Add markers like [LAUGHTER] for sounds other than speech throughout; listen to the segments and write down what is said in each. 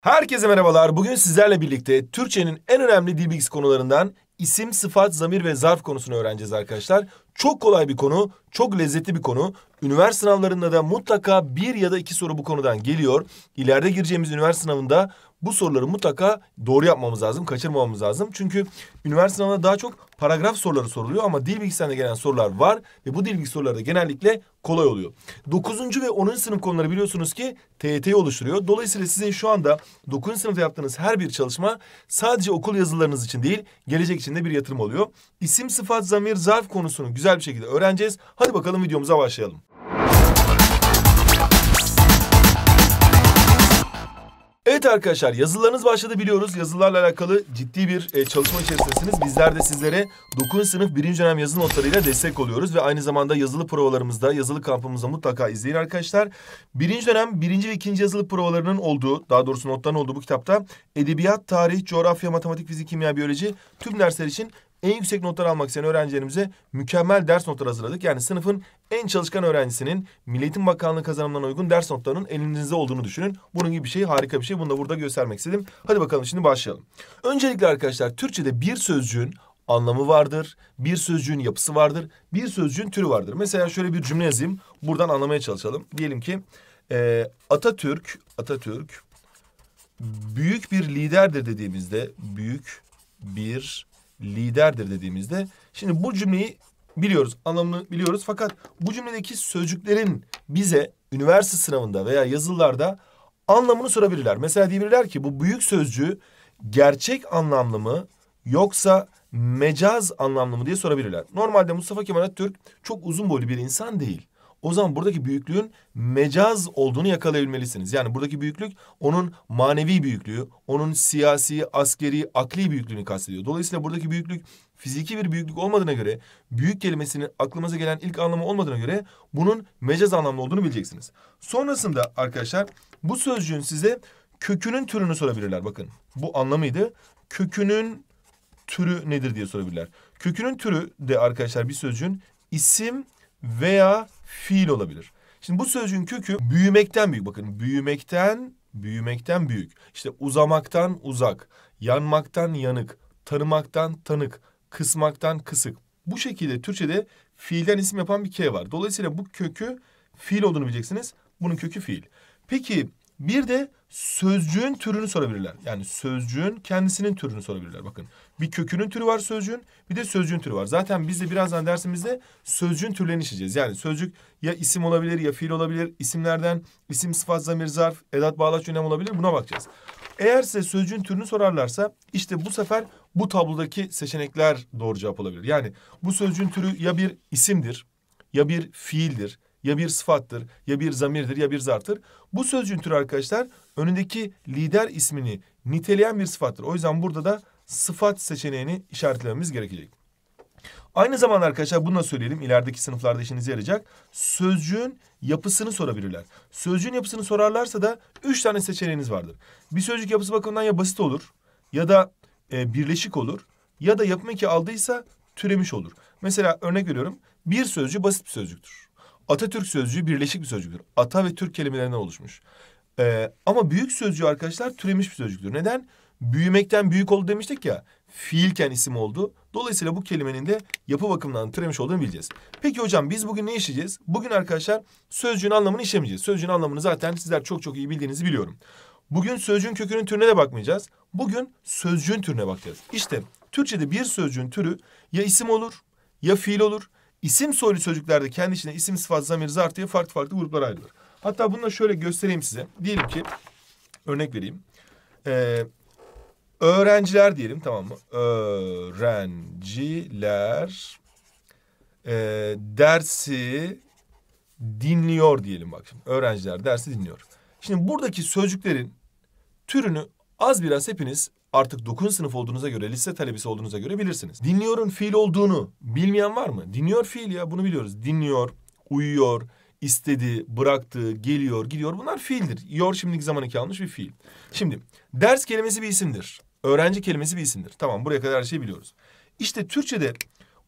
Herkese merhabalar. Bugün sizlerle birlikte Türkçenin en önemli dil bilgisi konularından isim, sıfat, zamir ve zarf konusunu öğreneceğiz arkadaşlar. Çok kolay bir konu, çok lezzetli bir konu. Üniversite sınavlarında da mutlaka bir ya da iki soru bu konudan geliyor. İleride gireceğimiz üniversite sınavında bu soruları mutlaka doğru yapmamız lazım, kaçırmamamız lazım. Çünkü üniversite sınavında daha çok paragraf soruları soruluyor ama dil bilgisinden gelen sorular var ve bu dil bilgi soruları da genellikle kolay oluyor. Dokuzuncu ve onuncu sınıf konuları biliyorsunuz ki TYT'yi oluşturuyor. Dolayısıyla sizin şu anda dokuzuncu sınıfta yaptığınız her bir çalışma sadece okul yazılarınız için değil, gelecek için de bir yatırım oluyor. İsim, sıfat, zamir, zarf konusunu güzel bir şekilde öğreneceğiz. Hadi bakalım videomuza başlayalım. Evet arkadaşlar yazılarınız başladı biliyoruz. Yazılarla alakalı ciddi bir e, çalışma içerisindesiniz. Bizler de sizlere 9. sınıf 1. dönem yazılı notlarıyla destek oluyoruz. Ve aynı zamanda yazılı provalarımızda, yazılı kampımızda mutlaka izleyin arkadaşlar. 1. dönem 1. ve 2. yazılı provalarının olduğu, daha doğrusu notların olduğu bu kitapta edebiyat, tarih, coğrafya, matematik, fizik, kimya, biyoloji tüm dersler için en yüksek notları almak isteyen öğrencilerimize mükemmel ders notları hazırladık. Yani sınıfın en çalışkan öğrencisinin Milli Eğitim Bakanlığı kazanımlarına uygun ders notlarının elinizde olduğunu düşünün. Bunun gibi bir şey harika bir şey. Bunu da burada göstermek istedim. Hadi bakalım şimdi başlayalım. Öncelikle arkadaşlar Türkçe'de bir sözcüğün anlamı vardır. Bir sözcüğün yapısı vardır. Bir sözcüğün türü vardır. Mesela şöyle bir cümle yazayım. Buradan anlamaya çalışalım. Diyelim ki e, Atatürk, Atatürk büyük bir liderdir dediğimizde büyük bir liderdir dediğimizde şimdi bu cümleyi biliyoruz, anlamını biliyoruz fakat bu cümledeki sözcüklerin bize üniversite sınavında veya yazılarda anlamını sorabilirler. Mesela diyebilirler ki bu büyük sözcüğü gerçek anlamlı mı yoksa mecaz anlamlı mı diye sorabilirler. Normalde Mustafa Kemal Atatürk çok uzun boylu bir insan değil. O zaman buradaki büyüklüğün mecaz olduğunu yakalayabilmelisiniz. Yani buradaki büyüklük onun manevi büyüklüğü, onun siyasi, askeri, akli büyüklüğünü kastediyor. Dolayısıyla buradaki büyüklük fiziki bir büyüklük olmadığına göre, büyük kelimesinin aklımıza gelen ilk anlamı olmadığına göre bunun mecaz anlamlı olduğunu bileceksiniz. Sonrasında arkadaşlar bu sözcüğün size kökünün türünü sorabilirler. Bakın bu anlamıydı. Kökünün türü nedir diye sorabilirler. Kökünün türü de arkadaşlar bir sözcüğün isim veya fiil olabilir. Şimdi bu sözcüğün kökü büyümekten büyük. Bakın büyümekten, büyümekten büyük. İşte uzamaktan uzak, yanmaktan yanık, tanımaktan tanık, kısmaktan kısık. Bu şekilde Türkçe'de fiilden isim yapan bir K var. Dolayısıyla bu kökü fiil olduğunu bileceksiniz. Bunun kökü fiil. Peki bir de sözcüğün türünü sorabilirler. Yani sözcüğün kendisinin türünü sorabilirler. Bakın bir kökünün türü var sözcüğün bir de sözcüğün türü var. Zaten biz de birazdan dersimizde sözcüğün türlerini işleyeceğiz. Yani sözcük ya isim olabilir ya fiil olabilir. İsimlerden isim, sıfat, zamir, zarf, edat, bağlaç, önem olabilir. Buna bakacağız. Eğer size sözcüğün türünü sorarlarsa işte bu sefer bu tablodaki seçenekler doğru cevap olabilir. Yani bu sözcüğün türü ya bir isimdir ya bir fiildir ya bir sıfattır, ya bir zamirdir, ya bir zarttır. Bu sözcüğün türü arkadaşlar önündeki lider ismini niteleyen bir sıfattır. O yüzden burada da sıfat seçeneğini işaretlememiz gerekecek. Aynı zamanda arkadaşlar bunu da söyleyelim. İlerideki sınıflarda işinize yarayacak. Sözcüğün yapısını sorabilirler. Sözcüğün yapısını sorarlarsa da üç tane seçeneğiniz vardır. Bir sözcük yapısı bakımından ya basit olur ya da e, birleşik olur ya da yapım eki aldıysa türemiş olur. Mesela örnek veriyorum bir sözcü basit bir sözcüktür. Atatürk sözcüğü birleşik bir sözcüktür. Ata ve Türk kelimelerinden oluşmuş. Ee, ama büyük sözcüğü arkadaşlar türemiş bir sözcüktür. Neden? Büyümekten büyük oldu demiştik ya. Fiilken isim oldu. Dolayısıyla bu kelimenin de yapı bakımından türemiş olduğunu bileceğiz. Peki hocam biz bugün ne işleyeceğiz? Bugün arkadaşlar sözcüğün anlamını işlemeyeceğiz. Sözcüğün anlamını zaten sizler çok çok iyi bildiğinizi biliyorum. Bugün sözcüğün kökünün türüne de bakmayacağız. Bugün sözcüğün türüne bakacağız. İşte Türkçe'de bir sözcüğün türü ya isim olur ya fiil olur İsim soylu sözcüklerde kendi içinde isim sıfat zamir zar diye farklı farklı gruplara ayrılır. Hatta bunu da şöyle göstereyim size. Diyelim ki örnek vereyim. Ee, öğrenciler diyelim tamam mı? Öğrenciler e, dersi dinliyor diyelim bak şimdi. Öğrenciler dersi dinliyor. Şimdi buradaki sözcüklerin türünü az biraz hepiniz artık 9. sınıf olduğunuza göre, lise talebesi olduğunuza göre bilirsiniz. Dinliyor'un fiil olduğunu bilmeyen var mı? Dinliyor fiil ya bunu biliyoruz. Dinliyor, uyuyor, istedi, bıraktı, geliyor, gidiyor. Bunlar fiildir. Yor şimdiki zaman iki almış bir fiil. Şimdi ders kelimesi bir isimdir. Öğrenci kelimesi bir isimdir. Tamam buraya kadar her şeyi biliyoruz. İşte Türkçe'de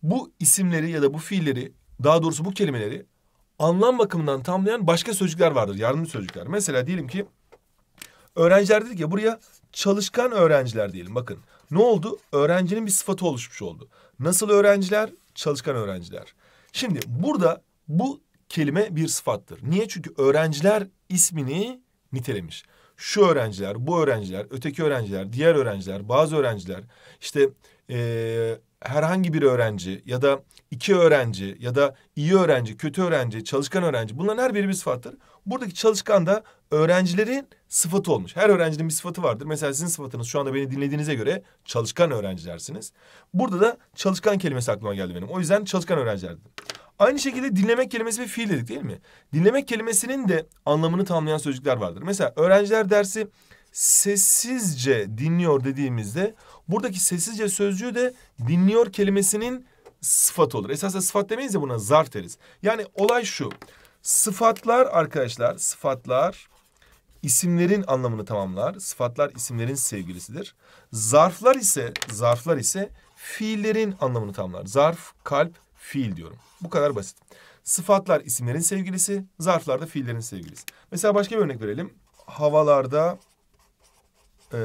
bu isimleri ya da bu fiilleri daha doğrusu bu kelimeleri anlam bakımından tamlayan başka sözcükler vardır. Yardımcı sözcükler. Mesela diyelim ki öğrenciler dedik ya buraya çalışkan öğrenciler diyelim bakın. Ne oldu? Öğrencinin bir sıfatı oluşmuş oldu. Nasıl öğrenciler? Çalışkan öğrenciler. Şimdi burada bu kelime bir sıfattır. Niye? Çünkü öğrenciler ismini nitelemiş. Şu öğrenciler, bu öğrenciler, öteki öğrenciler, diğer öğrenciler, bazı öğrenciler, işte ee, herhangi bir öğrenci ya da iki öğrenci ya da iyi öğrenci, kötü öğrenci, çalışkan öğrenci bunların her biri bir sıfattır. Buradaki çalışkan da öğrencilerin sıfatı olmuş. Her öğrencinin bir sıfatı vardır. Mesela sizin sıfatınız şu anda beni dinlediğinize göre çalışkan öğrencilersiniz. Burada da çalışkan kelimesi aklıma geldi benim. O yüzden çalışkan öğrenciler dedim. Aynı şekilde dinlemek kelimesi bir fiil dedik değil mi? Dinlemek kelimesinin de anlamını tamamlayan sözcükler vardır. Mesela öğrenciler dersi sessizce dinliyor dediğimizde buradaki sessizce sözcüğü de dinliyor kelimesinin sıfat olur. Esasında sıfat demeyiz de buna zarf deriz. Yani olay şu. Sıfatlar arkadaşlar sıfatlar isimlerin anlamını tamamlar. Sıfatlar isimlerin sevgilisidir. Zarflar ise zarflar ise fiillerin anlamını tamamlar. Zarf, kalp, fiil diyorum. Bu kadar basit. Sıfatlar isimlerin sevgilisi, zarflar da fiillerin sevgilisi. Mesela başka bir örnek verelim. Havalarda e,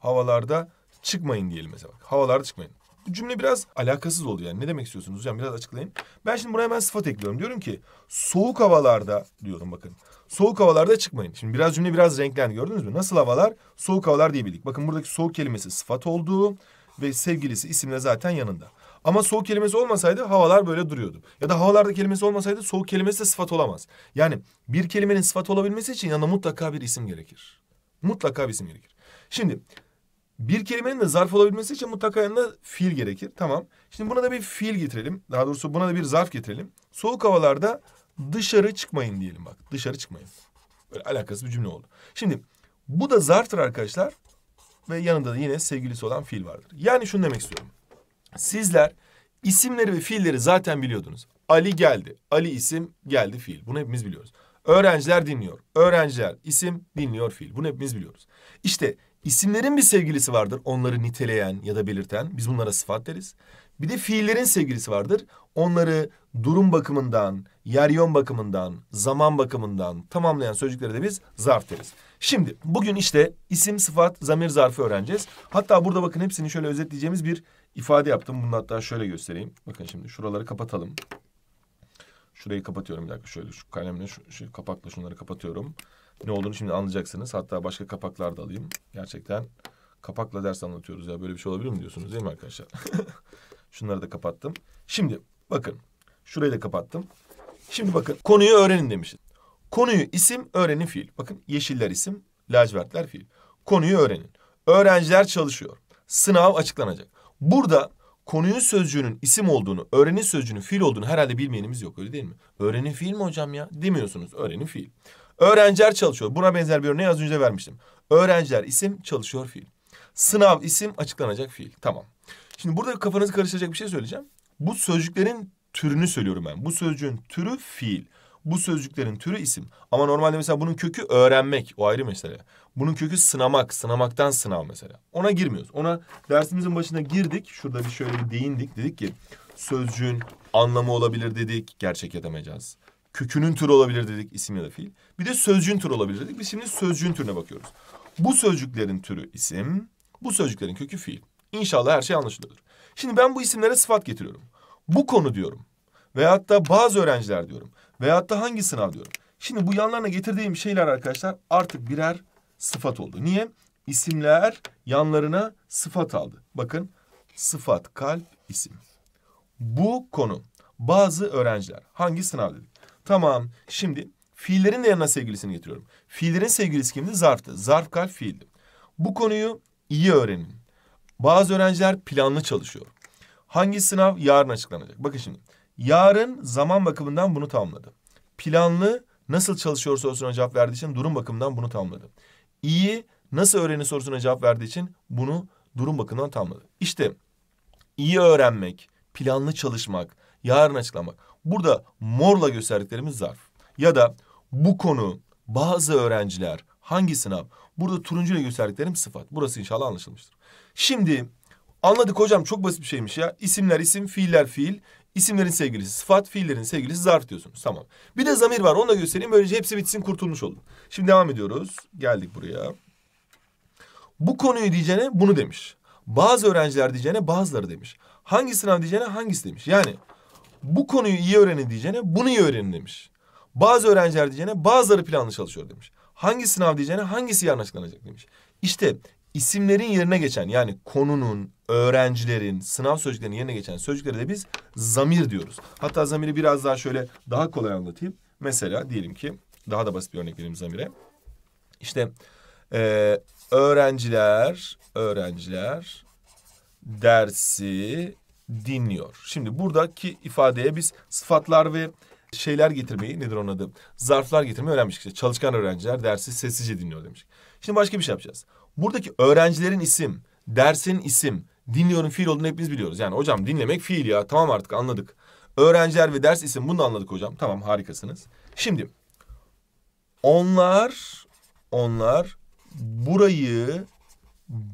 havalarda çıkmayın diyelim mesela. Bak, havalarda çıkmayın. Bu cümle biraz alakasız oldu yani. Ne demek istiyorsunuz hocam? Biraz açıklayın. Ben şimdi buraya hemen sıfat ekliyorum. Diyorum ki soğuk havalarda diyorum bakın. Soğuk havalarda çıkmayın. Şimdi biraz cümle biraz renklendi gördünüz mü? Nasıl havalar? Soğuk havalar diyebildik. Bakın buradaki soğuk kelimesi sıfat olduğu ve sevgilisi isimle zaten yanında. Ama soğuk kelimesi olmasaydı havalar böyle duruyordu. Ya da havalarda kelimesi olmasaydı soğuk kelimesi de sıfat olamaz. Yani bir kelimenin sıfat olabilmesi için yanına mutlaka bir isim gerekir. Mutlaka bir isim gerekir. Şimdi bir kelimenin de zarf olabilmesi için mutlaka yanında fiil gerekir. Tamam. Şimdi buna da bir fiil getirelim. Daha doğrusu buna da bir zarf getirelim. Soğuk havalarda dışarı çıkmayın diyelim bak. Dışarı çıkmayın. Böyle alakası bir cümle oldu. Şimdi bu da zarftır arkadaşlar. Ve yanında da yine sevgilisi olan fiil vardır. Yani şunu demek istiyorum. Sizler isimleri ve fiilleri zaten biliyordunuz. Ali geldi. Ali isim geldi fiil. Bunu hepimiz biliyoruz. Öğrenciler dinliyor. Öğrenciler isim dinliyor fiil. Bunu hepimiz biliyoruz. İşte İsimlerin bir sevgilisi vardır. Onları niteleyen ya da belirten. Biz bunlara sıfat deriz. Bir de fiillerin sevgilisi vardır. Onları durum bakımından, yer yön bakımından, zaman bakımından tamamlayan sözcüklere de biz zarf deriz. Şimdi bugün işte isim, sıfat, zamir zarfı öğreneceğiz. Hatta burada bakın hepsini şöyle özetleyeceğimiz bir ifade yaptım. Bunu hatta şöyle göstereyim. Bakın şimdi şuraları kapatalım. Şurayı kapatıyorum bir dakika şöyle şu kalemle şu, şu kapakla şunları kapatıyorum. Ne olduğunu şimdi anlayacaksınız. Hatta başka kapaklar da alayım. Gerçekten kapakla ders anlatıyoruz ya. Böyle bir şey olabilir mi diyorsunuz değil mi arkadaşlar? [LAUGHS] Şunları da kapattım. Şimdi bakın. Şurayı da kapattım. Şimdi bakın konuyu öğrenin demişiz. Konuyu isim, öğrenin fiil. Bakın yeşiller isim, lacivertler fiil. Konuyu öğrenin. Öğrenciler çalışıyor. Sınav açıklanacak. Burada konuyu sözcüğünün isim olduğunu, öğrenin sözcüğünün fiil olduğunu herhalde bilmeyenimiz yok öyle değil mi? Öğrenin fiil mi hocam ya? Demiyorsunuz öğrenin fiil. Öğrenciler çalışıyor. Buna benzer bir örneği az önce vermiştim. Öğrenciler isim, çalışıyor fiil. Sınav isim, açıklanacak fiil. Tamam. Şimdi burada kafanızı karıştıracak bir şey söyleyeceğim. Bu sözcüklerin türünü söylüyorum ben. Bu sözcüğün türü fiil. Bu sözcüklerin türü isim. Ama normalde mesela bunun kökü öğrenmek. O ayrı mesele. Bunun kökü sınamak. Sınamaktan sınav mesela. Ona girmiyoruz. Ona dersimizin başına girdik. Şurada bir şöyle bir değindik. Dedik ki sözcüğün anlamı olabilir dedik. Gerçek ya mecaz. Kökünün türü olabilir dedik isim ya da fiil. Bir de sözcüğün türü olabilir dedik. Biz şimdi sözcüğün türüne bakıyoruz. Bu sözcüklerin türü isim, bu sözcüklerin kökü fiil. İnşallah her şey anlaşılıyordur. Şimdi ben bu isimlere sıfat getiriyorum. Bu konu diyorum. Veyahut da bazı öğrenciler diyorum. Veyahut da hangi sınav diyorum. Şimdi bu yanlarına getirdiğim şeyler arkadaşlar artık birer sıfat oldu. Niye? İsimler yanlarına sıfat aldı. Bakın sıfat, kalp, isim. Bu konu. Bazı öğrenciler. Hangi sınav dedik? Tamam. Şimdi fiillerin de yanına sevgilisini getiriyorum. Fiillerin sevgilisi kimdi? Zarftı. Zarf kalp fiildi. Bu konuyu iyi öğrenin. Bazı öğrenciler planlı çalışıyor. Hangi sınav yarın açıklanacak? Bakın şimdi. Yarın zaman bakımından bunu tamamladı. Planlı nasıl çalışıyor sorusuna cevap verdiği için durum bakımından bunu tamamladı. İyi nasıl öğrenir sorusuna cevap verdiği için bunu durum bakımından tamamladı. İşte iyi öğrenmek, planlı çalışmak, yarın açıklamak. Burada morla gösterdiklerimiz zarf. Ya da bu konu bazı öğrenciler hangi sınav? Burada turuncu ile gösterdiklerim sıfat. Burası inşallah anlaşılmıştır. Şimdi anladık hocam çok basit bir şeymiş ya. İsimler isim, fiiller fiil. İsimlerin sevgilisi sıfat, fiillerin sevgilisi zarf diyorsunuz. Tamam. Bir de zamir var onu da göstereyim. Böylece hepsi bitsin kurtulmuş oldum. Şimdi devam ediyoruz. Geldik buraya. Bu konuyu diyeceğine bunu demiş. Bazı öğrenciler diyeceğine bazıları demiş hangi sınav diyeceğine hangisi demiş. Yani bu konuyu iyi öğrenin diyeceğine bunu iyi öğrenin demiş. Bazı öğrenciler diyeceğine bazıları planlı çalışıyor demiş. Hangi sınav diyeceğine hangisi yarın açıklanacak demiş. İşte isimlerin yerine geçen yani konunun, öğrencilerin, sınav sözcüklerinin yerine geçen sözcükleri de biz zamir diyoruz. Hatta zamiri biraz daha şöyle daha kolay anlatayım. Mesela diyelim ki daha da basit bir örnek vereyim zamire. İşte e, öğrenciler, öğrenciler dersi dinliyor. Şimdi buradaki ifadeye biz sıfatlar ve şeyler getirmeyi nedir onun adı? Zarflar getirmeyi öğrenmiştik. İşte çalışkan öğrenciler dersi sessizce dinliyor demiş. Şimdi başka bir şey yapacağız. Buradaki öğrencilerin isim, dersin isim, dinliyorum fiil olduğunu hepimiz biliyoruz. Yani hocam dinlemek fiil ya tamam artık anladık. Öğrenciler ve ders isim bunu anladık hocam. Tamam harikasınız. Şimdi onlar onlar burayı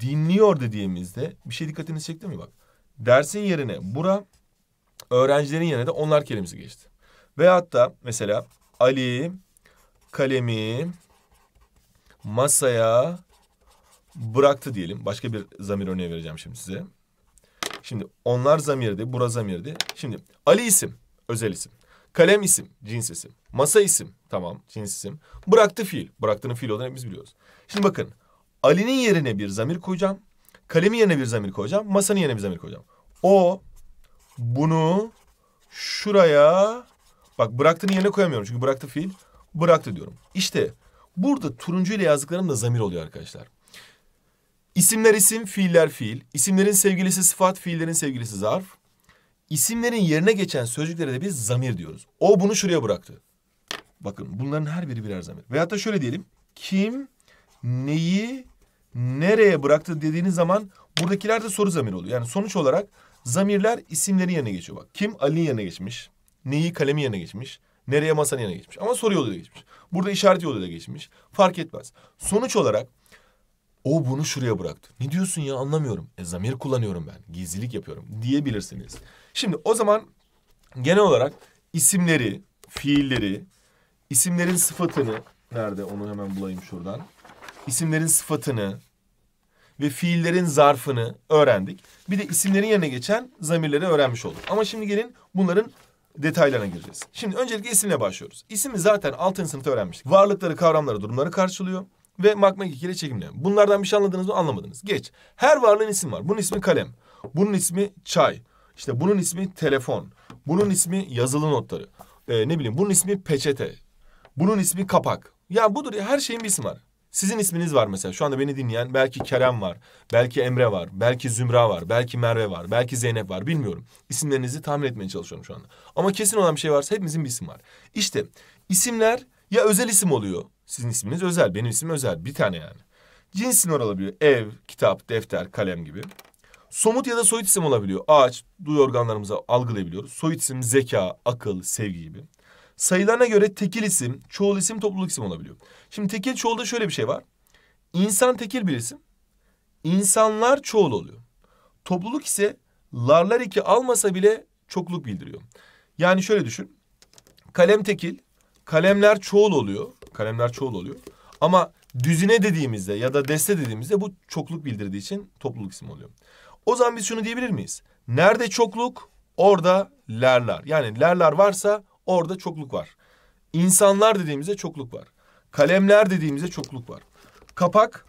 dinliyor dediğimizde bir şey dikkatinizi çekti mi bak. Dersin yerine bura öğrencilerin yerine de onlar kelimesi geçti. Ve hatta mesela Ali kalemi masaya bıraktı diyelim. Başka bir zamir örneği vereceğim şimdi size. Şimdi onlar zamirdi, bura zamirdi. Şimdi Ali isim, özel isim. Kalem isim, cins isim. Masa isim, tamam cins isim. Bıraktı fiil. Bıraktığının fiil olduğunu hepimiz biliyoruz. Şimdi bakın Ali'nin yerine bir zamir koyacağım. Kalemin yerine bir zamir koyacağım. Masanın yerine bir zamir koyacağım. O bunu şuraya bak bıraktığını yerine koyamıyorum. Çünkü bıraktı fiil. Bıraktı diyorum. İşte burada turuncu ile yazdıklarım da zamir oluyor arkadaşlar. İsimler isim, fiiller fiil. İsimlerin sevgilisi sıfat, fiillerin sevgilisi zarf. İsimlerin yerine geçen sözcüklere de biz zamir diyoruz. O bunu şuraya bıraktı. Bakın bunların her biri birer zamir. Veyahut da şöyle diyelim. Kim neyi nereye bıraktı dediğiniz zaman buradakiler de soru zamir oluyor. Yani sonuç olarak zamirler isimlerin yerine geçiyor. Bak kim Ali'nin yerine geçmiş, neyi kalemin yerine geçmiş, nereye masanın yerine geçmiş. Ama soru yoluyla geçmiş. Burada işaret yoluyla geçmiş. Fark etmez. Sonuç olarak o bunu şuraya bıraktı. Ne diyorsun ya anlamıyorum. E zamir kullanıyorum ben. Gizlilik yapıyorum diyebilirsiniz. Şimdi o zaman genel olarak isimleri, fiilleri, isimlerin sıfatını nerede onu hemen bulayım şuradan isimlerin sıfatını ve fiillerin zarfını öğrendik. Bir de isimlerin yerine geçen zamirleri öğrenmiş olduk. Ama şimdi gelin bunların detaylarına gireceğiz. Şimdi öncelikle isimle başlıyoruz. İsimi zaten 6. sınıfta öğrenmiştik. Varlıkları, kavramları, durumları karşılıyor ve magmatik ile çekimle. Bunlardan bir şey anladınız mı anlamadınız. Geç. Her varlığın isim var. Bunun ismi kalem. Bunun ismi çay. İşte bunun ismi telefon. Bunun ismi yazılı notları. Ee, ne bileyim bunun ismi peçete. Bunun ismi kapak. Ya yani budur her şeyin bir ismi var. Sizin isminiz var mesela. Şu anda beni dinleyen belki Kerem var, belki Emre var, belki Zümra var, belki Merve var, belki Zeynep var bilmiyorum. İsimlerinizi tahmin etmeye çalışıyorum şu anda. Ama kesin olan bir şey varsa hepimizin bir isim var. İşte isimler ya özel isim oluyor. Sizin isminiz özel, benim isim özel. Bir tane yani. Cins isim olabiliyor. Ev, kitap, defter, kalem gibi. Somut ya da soyut isim olabiliyor. Ağaç, duyu organlarımıza algılayabiliyoruz. Soyut isim zeka, akıl, sevgi gibi sayılarına göre tekil isim, çoğul isim, topluluk isim olabiliyor. Şimdi tekil çoğulda şöyle bir şey var. İnsan tekil bir isim. İnsanlar çoğul oluyor. Topluluk ise larlar iki almasa bile çokluk bildiriyor. Yani şöyle düşün. Kalem tekil, kalemler çoğul oluyor. Kalemler çoğul oluyor. Ama düzine dediğimizde ya da deste dediğimizde bu çokluk bildirdiği için topluluk isim oluyor. O zaman biz şunu diyebilir miyiz? Nerede çokluk orada lerler. Yani lerler varsa Orada çokluk var. İnsanlar dediğimizde çokluk var. Kalemler dediğimizde çokluk var. Kapak,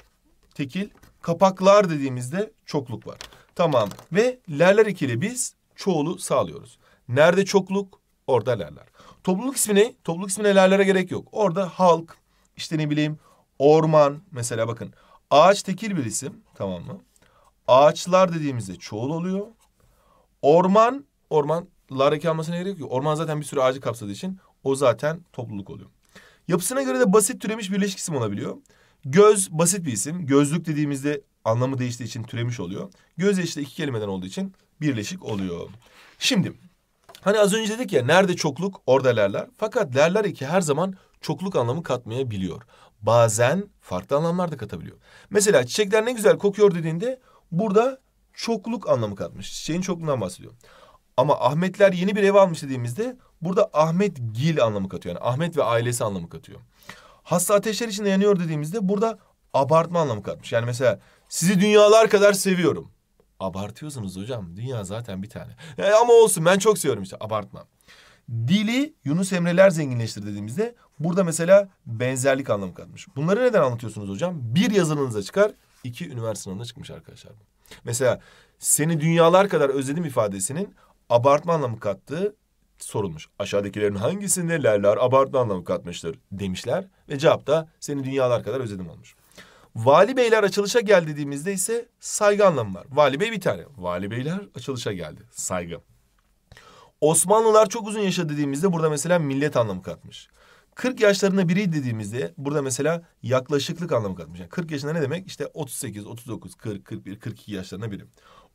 tekil, kapaklar dediğimizde çokluk var. Tamam ve lerler ikili biz çoğulu sağlıyoruz. Nerede çokluk? Orada lerler. Topluluk ismi ne? Topluluk ismine lerlere gerek yok. Orada halk, işte ne bileyim orman mesela bakın. Ağaç tekil bir isim tamam mı? Ağaçlar dediğimizde çoğul oluyor. Orman, orman lara kalmasına gerek yok. Orman zaten bir sürü ağacı kapsadığı için o zaten topluluk oluyor. Yapısına göre de basit türemiş birleşik isim olabiliyor. Göz basit bir isim. Gözlük dediğimizde anlamı değiştiği için türemiş oluyor. Göz işte iki kelimeden olduğu için birleşik oluyor. Şimdi hani az önce dedik ya nerede çokluk orada lerler. Fakat lerler iki her zaman çokluk anlamı katmayabiliyor. Bazen farklı anlamlar da katabiliyor. Mesela çiçekler ne güzel kokuyor dediğinde burada çokluk anlamı katmış. Çiçeğin çokluğundan bahsediyor. Ama Ahmetler yeni bir ev almış dediğimizde burada Ahmet Gil anlamı katıyor. Yani Ahmet ve ailesi anlamı katıyor. Hasta ateşler içinde yanıyor dediğimizde burada abartma anlamı katmış. Yani mesela sizi dünyalar kadar seviyorum. Abartıyorsunuz hocam. Dünya zaten bir tane. E, ama olsun ben çok seviyorum işte abartma. Dili Yunus Emre'ler zenginleştir dediğimizde burada mesela benzerlik anlamı katmış. Bunları neden anlatıyorsunuz hocam? Bir yazınınıza çıkar, iki üniversite sınavına çıkmış arkadaşlar. Mesela seni dünyalar kadar özledim ifadesinin abartma anlamı kattığı sorulmuş. Aşağıdakilerin hangisinde lerler abartma anlamı katmıştır demişler ve cevap da seni dünyalar kadar özledim olmuş. Vali beyler açılışa gel dediğimizde ise saygı anlamı var. Vali bey bir tane. Vali beyler açılışa geldi. Saygı. Osmanlılar çok uzun yaşa dediğimizde burada mesela millet anlamı katmış. 40 yaşlarında biri dediğimizde burada mesela yaklaşıklık anlamı katmış. Yani 40 yaşında ne demek? İşte 38, 39, 40, 41, 42 yaşlarında biri.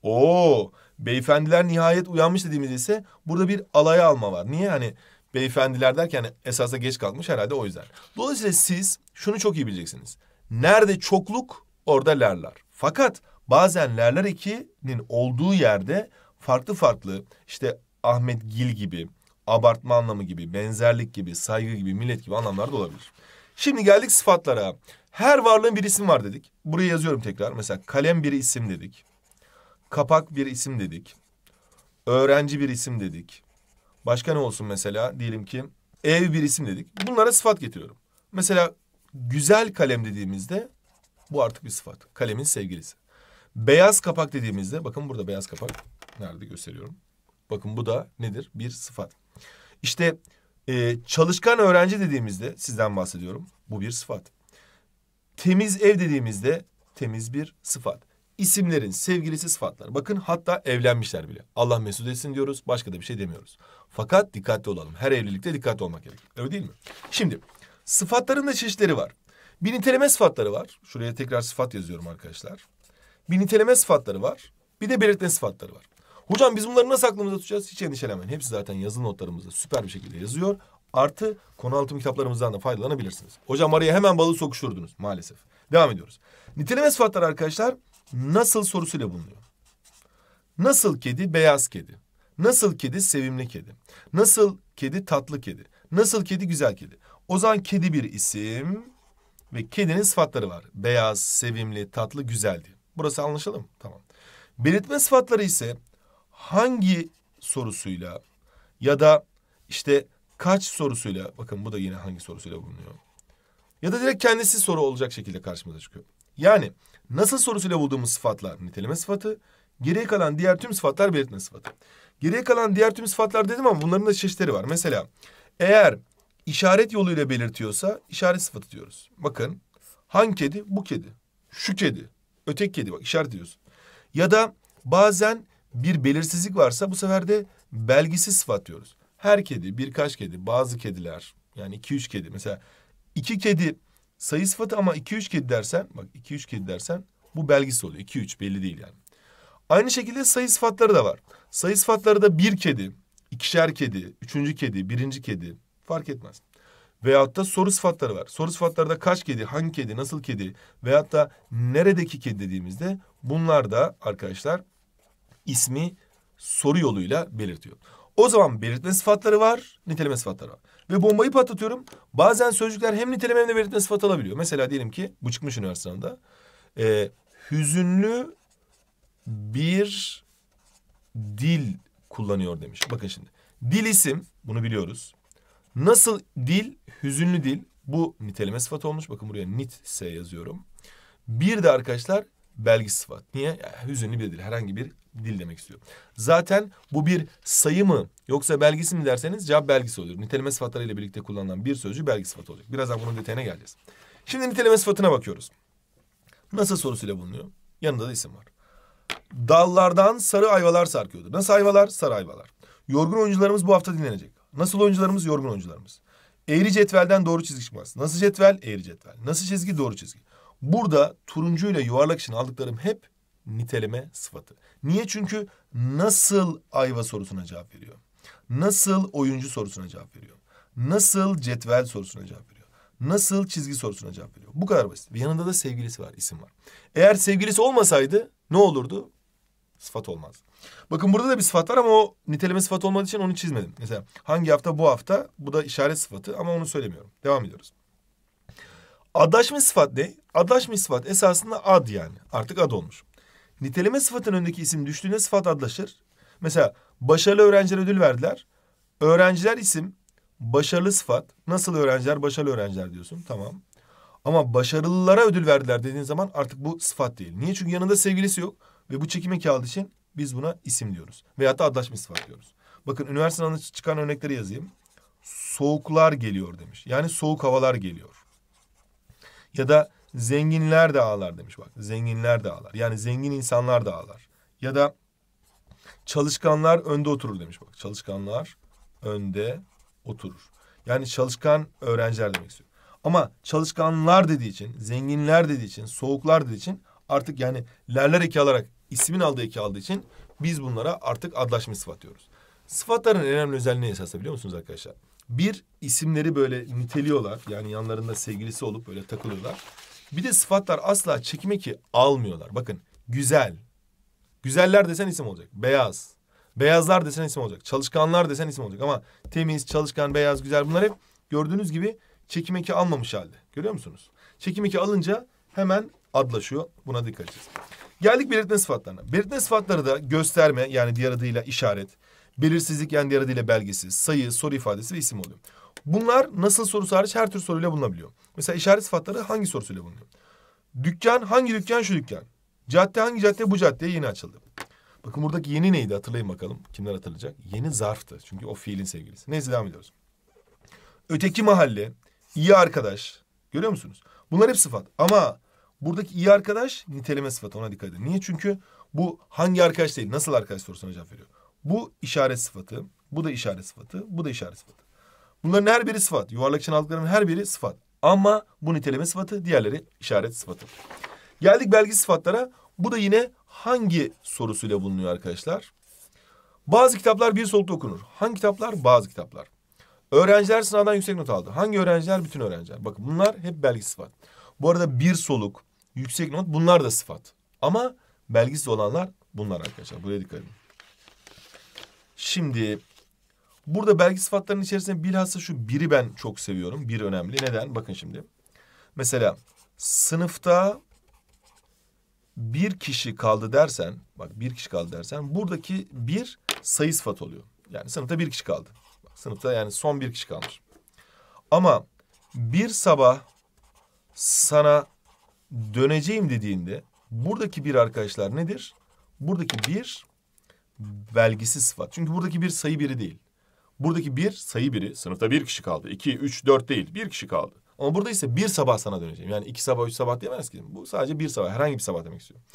Oo beyefendiler nihayet uyanmış dediğimiz ise burada bir alay alma var. Niye yani beyefendiler derken esasda geç kalkmış herhalde o yüzden. Dolayısıyla siz şunu çok iyi bileceksiniz. Nerede çokluk orada lerler. Fakat bazen lerler ikinin olduğu yerde farklı farklı işte Ahmet Gil gibi, abartma anlamı gibi, benzerlik gibi, saygı gibi, millet gibi anlamlar da olabilir. Şimdi geldik sıfatlara. Her varlığın bir isim var dedik. Buraya yazıyorum tekrar. Mesela kalem bir isim dedik. Kapak bir isim dedik. Öğrenci bir isim dedik. Başka ne olsun mesela? Diyelim ki ev bir isim dedik. Bunlara sıfat getiriyorum. Mesela güzel kalem dediğimizde bu artık bir sıfat. Kalemin sevgilisi. Beyaz kapak dediğimizde bakın burada beyaz kapak nerede gösteriyorum. Bakın bu da nedir? Bir sıfat. İşte e, çalışkan öğrenci dediğimizde sizden bahsediyorum. Bu bir sıfat. Temiz ev dediğimizde temiz bir sıfat. İsimlerin sevgilisi sıfatlar. Bakın hatta evlenmişler bile. Allah mesut etsin diyoruz. Başka da bir şey demiyoruz. Fakat dikkatli olalım. Her evlilikte dikkatli olmak gerekir. Öyle değil mi? Şimdi sıfatların da çeşitleri var. Bir niteleme sıfatları var. Şuraya tekrar sıfat yazıyorum arkadaşlar. Bir niteleme sıfatları var. Bir de belirtme sıfatları var. Hocam biz bunları nasıl aklımızda tutacağız? Hiç endişelenmeyin. Hepsi zaten yazılı notlarımızda süper bir şekilde yazıyor. Artı konu anlatım kitaplarımızdan da faydalanabilirsiniz. Hocam araya hemen balı sokuşturdunuz maalesef. Devam ediyoruz. Niteleme sıfatları arkadaşlar nasıl sorusuyla bulunuyor. Nasıl kedi beyaz kedi? Nasıl kedi sevimli kedi? Nasıl kedi tatlı kedi? Nasıl kedi güzel kedi? O zaman kedi bir isim ve kedinin sıfatları var. Beyaz, sevimli, tatlı, güzeldi. Burası anlaşalım, mı? Tamam. Belirtme sıfatları ise hangi sorusuyla ya da işte kaç sorusuyla bakın bu da yine hangi sorusuyla bulunuyor. Ya da direkt kendisi soru olacak şekilde karşımıza çıkıyor. Yani nasıl sorusuyla bulduğumuz sıfatlar niteleme sıfatı, geriye kalan diğer tüm sıfatlar belirtme sıfatı. Geriye kalan diğer tüm sıfatlar dedim ama bunların da çeşitleri var. Mesela eğer işaret yoluyla belirtiyorsa işaret sıfatı diyoruz. Bakın hangi kedi? Bu kedi. Şu kedi. Öteki kedi bak işaret ediyoruz. Ya da bazen bir belirsizlik varsa bu sefer de belgisiz sıfat diyoruz. Her kedi, birkaç kedi, bazı kediler yani iki üç kedi. Mesela iki kedi Sayı sıfatı ama 2-3 kedi dersen bak 2-3 kedi dersen bu belgisi oluyor. 2-3 belli değil yani. Aynı şekilde sayı sıfatları da var. Sayı sıfatları da bir kedi, ikişer kedi, üçüncü kedi, birinci kedi fark etmez. Veyahut da soru sıfatları var. Soru sıfatları da kaç kedi, hangi kedi, nasıl kedi veyahut da neredeki kedi dediğimizde bunlar da arkadaşlar ismi soru yoluyla belirtiyor. O zaman belirtme sıfatları var, niteleme sıfatları var ve bombayı patlatıyorum. Bazen sözcükler hem niteleme hem de belirtme sıfat alabiliyor. Mesela diyelim ki bu çıkmış üniversitede. E, hüzünlü bir dil kullanıyor demiş. Bakın şimdi. Dil isim bunu biliyoruz. Nasıl dil hüzünlü dil bu niteleme sıfatı olmuş. Bakın buraya nit se yazıyorum. Bir de arkadaşlar belgi sıfat. Niye? Yani hüzünlü bir dil, herhangi bir dil demek istiyor. Zaten bu bir sayı mı yoksa belgesi mi derseniz cevap belgesi oluyor. Niteleme sıfatlarıyla birlikte kullanılan bir sözcü belgi sıfatı olacak. Birazdan bunun detayına geleceğiz. Şimdi niteleme sıfatına bakıyoruz. Nasıl sorusuyla bulunuyor? Yanında da isim var. Dallardan sarı ayvalar sarkıyordu. Nasıl ayvalar? Sarı ayvalar. Yorgun oyuncularımız bu hafta dinlenecek. Nasıl oyuncularımız? Yorgun oyuncularımız. Eğri cetvelden doğru çizgi çıkmaz. Nasıl cetvel? Eğri cetvel. Nasıl çizgi? Doğru çizgi. Burada turuncu ile yuvarlak için aldıklarım hep niteleme sıfatı. Niye? Çünkü nasıl ayva sorusuna cevap veriyor. Nasıl oyuncu sorusuna cevap veriyor. Nasıl cetvel sorusuna cevap veriyor. Nasıl çizgi sorusuna cevap veriyor. Bu kadar basit. Ve yanında da sevgilisi var, isim var. Eğer sevgilisi olmasaydı ne olurdu? Sıfat olmaz. Bakın burada da bir sıfat var ama o niteleme sıfat olmadığı için onu çizmedim. Mesela hangi hafta bu hafta bu da işaret sıfatı ama onu söylemiyorum. Devam ediyoruz. Adaş mı sıfat ne? Adaş mı sıfat esasında ad yani. Artık ad olmuş. Niteleme sıfatın önündeki isim düştüğüne sıfat adlaşır. Mesela başarılı öğrenciler ödül verdiler. Öğrenciler isim, başarılı sıfat. Nasıl öğrenciler? Başarılı öğrenciler diyorsun. Tamam. Ama başarılılara ödül verdiler dediğin zaman artık bu sıfat değil. Niye? Çünkü yanında sevgilisi yok. Ve bu çekime kağıdı için biz buna isim diyoruz. Veyahut da adlaşma sıfat diyoruz. Bakın üniversiteden çıkan örnekleri yazayım. Soğuklar geliyor demiş. Yani soğuk havalar geliyor. Ya da zenginler de ağlar demiş bak. Zenginler de ağlar. Yani zengin insanlar da ağlar. Ya da çalışkanlar önde oturur demiş bak. Çalışkanlar önde oturur. Yani çalışkan öğrenciler demek istiyor. Ama çalışkanlar dediği için, zenginler dediği için, soğuklar dediği için artık yani lerler eki alarak ismin aldığı eki aldığı için biz bunlara artık adlaşma sıfat diyoruz. Sıfatların en önemli özelliği esasında biliyor musunuz arkadaşlar? Bir isimleri böyle niteliyorlar. Yani yanlarında sevgilisi olup böyle takılıyorlar. Bir de sıfatlar asla çekime ki almıyorlar. Bakın güzel. Güzeller desen isim olacak. Beyaz. Beyazlar desen isim olacak. Çalışkanlar desen isim olacak. Ama temiz, çalışkan, beyaz, güzel bunlar hep gördüğünüz gibi çekimeki almamış halde. Görüyor musunuz? Çekimeki alınca hemen adlaşıyor. Buna dikkat edeceğiz. Geldik belirtme sıfatlarına. Belirtme sıfatları da gösterme yani diğer adıyla işaret Belirsizlik yani diğer adıyla belgesi, sayı, soru ifadesi ve isim oluyor. Bunlar nasıl sorusu hariç her tür soruyla bulunabiliyor. Mesela işaret sıfatları hangi sorusuyla bulunuyor? Dükkan hangi dükkan şu dükkan? Cadde hangi cadde bu caddeye yeni açıldı. Bakın buradaki yeni neydi hatırlayın bakalım. Kimler hatırlayacak? Yeni zarftı. Çünkü o fiilin sevgilisi. Neyse devam ediyoruz. Öteki mahalle, iyi arkadaş. Görüyor musunuz? Bunlar hep sıfat. Ama buradaki iyi arkadaş niteleme sıfatı ona dikkat edin. Niye? Çünkü bu hangi arkadaş değil, nasıl arkadaş sorusuna cevap veriyor. Bu işaret sıfatı, bu da işaret sıfatı, bu da işaret sıfatı. Bunların her biri sıfat. Yuvarlak için aldıklarının her biri sıfat. Ama bu niteleme sıfatı, diğerleri işaret sıfatı. Geldik belgi sıfatlara. Bu da yine hangi sorusuyla bulunuyor arkadaşlar? Bazı kitaplar bir solukta okunur. Hangi kitaplar? Bazı kitaplar. Öğrenciler sınavdan yüksek not aldı. Hangi öğrenciler? Bütün öğrenciler. Bakın bunlar hep belgi sıfat. Bu arada bir soluk, yüksek not bunlar da sıfat. Ama belgisiz olanlar bunlar arkadaşlar. Buraya dikkat edin. Şimdi burada belki sıfatların içerisinde bilhassa şu biri ben çok seviyorum. Bir önemli. Neden? Bakın şimdi. Mesela sınıfta bir kişi kaldı dersen, bak bir kişi kaldı dersen buradaki bir sayı sıfat oluyor. Yani sınıfta bir kişi kaldı. Bak, sınıfta yani son bir kişi kalmış. Ama bir sabah sana döneceğim dediğinde buradaki bir arkadaşlar nedir? Buradaki bir belgisi sıfat. Çünkü buradaki bir sayı biri değil. Buradaki bir sayı biri sınıfta bir kişi kaldı. İki, üç, dört değil bir kişi kaldı. Ama burada ise bir sabah sana döneceğim. Yani iki sabah, üç sabah diyemez ki. Bu sadece bir sabah, herhangi bir sabah demek istiyorum.